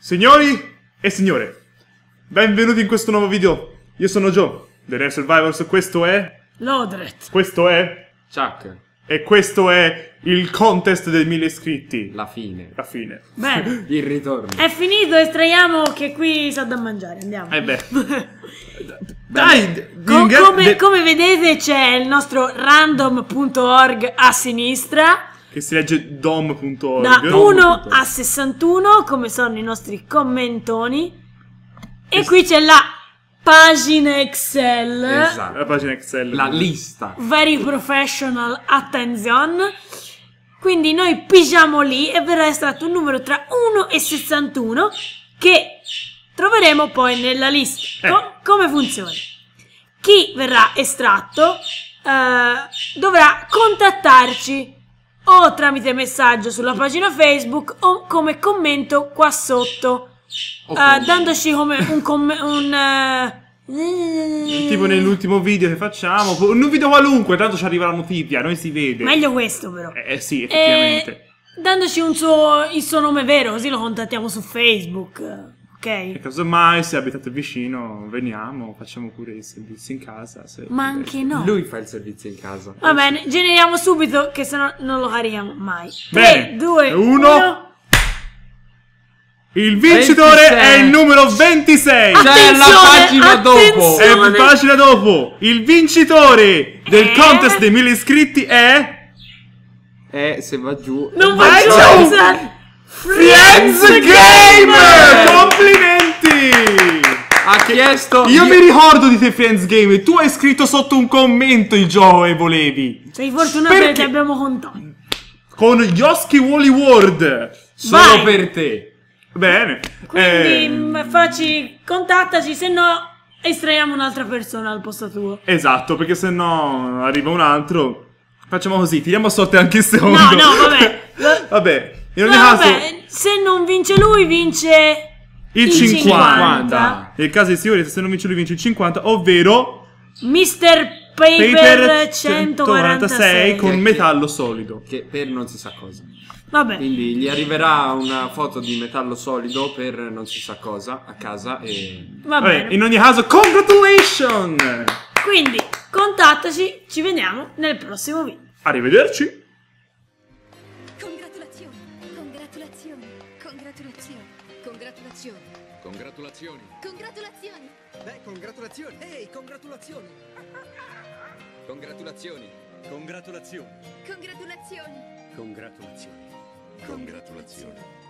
Signori e signore, benvenuti in questo nuovo video. Io sono Joe, The Real Survivors, questo è... Lodret. Questo è... Chuck. E questo è il contest dei mille iscritti. La fine. La fine. Beh. il ritorno. È finito, estraiamo che qui sa da mangiare, andiamo. Eh beh. Dai, Co- come, come vedete c'è il nostro random.org a sinistra che si legge dom.org. Da 1 a 61, come sono i nostri commentoni. E, e qui c'è la pagina Excel. Esatto, la pagina Excel. La lista. Very professional, attenzione. Quindi noi pigiamo lì e verrà estratto un numero tra 1 e 61 che troveremo poi nella lista. Eh. Co come funziona? Chi verrà estratto eh, dovrà contattarci o tramite messaggio sulla pagina Facebook o come commento qua sotto, uh, dandoci come un, commento. un uh, Tipo nell'ultimo video che facciamo, un video qualunque, tanto ci arriva la notifica, noi si vede. Meglio questo però. Eh, eh sì, effettivamente. E dandoci suo, il suo nome vero, così lo contattiamo su Facebook. Ok. E casomai se abitate vicino, veniamo, facciamo pure il servizio in casa. Ma anche no. Lui fa il servizio in casa. Va bene, generiamo subito, che sennò non lo carichiamo mai. 3, 2, 1. Il vincitore 26. è il numero 26. Cioè la pagina dopo. È la pagina dopo. Il vincitore del eh. contest dei 1000 iscritti è... Eh, se va giù... Non eh, va giù! Friends Gamer! Complimenti! Ha chiesto. Io mi ricordo di te, Friends Gamer. Tu hai scritto sotto un commento il gioco e volevi. Sei fortunato perché ti abbiamo contato. Con Yoski Wally World. Solo Vai. per te. Bene. Quindi eh, mm, facci, contattaci, se no estraiamo un'altra persona al posto tuo. Esatto, perché se no arriva un altro. Facciamo così, tiriamo a sorte anche il secondo. No, no, vabbè. vabbè. In ogni Ma caso, vabbè, se non vince lui, vince il 50. 50. Nel caso di Siori, se non vince lui, vince il 50, ovvero Mr. Paper, Paper 146, 146 con che, metallo solido. Che per non si sa cosa. Vabbè. Quindi gli arriverà una foto di metallo solido per non si sa cosa a casa e... Va Vabbè, bene. in ogni caso, congratulations! Quindi, contattaci, ci vediamo nel prossimo video. Arrivederci! Congratulazioni. Congratulazioni. Congratulazioni. Congratulazioni. Beh, congratulazioni. Ehi, hey, congratulazioni. Congratulazioni. Congratulazioni. Congratulazioni. Congratulazioni. Congratulazioni.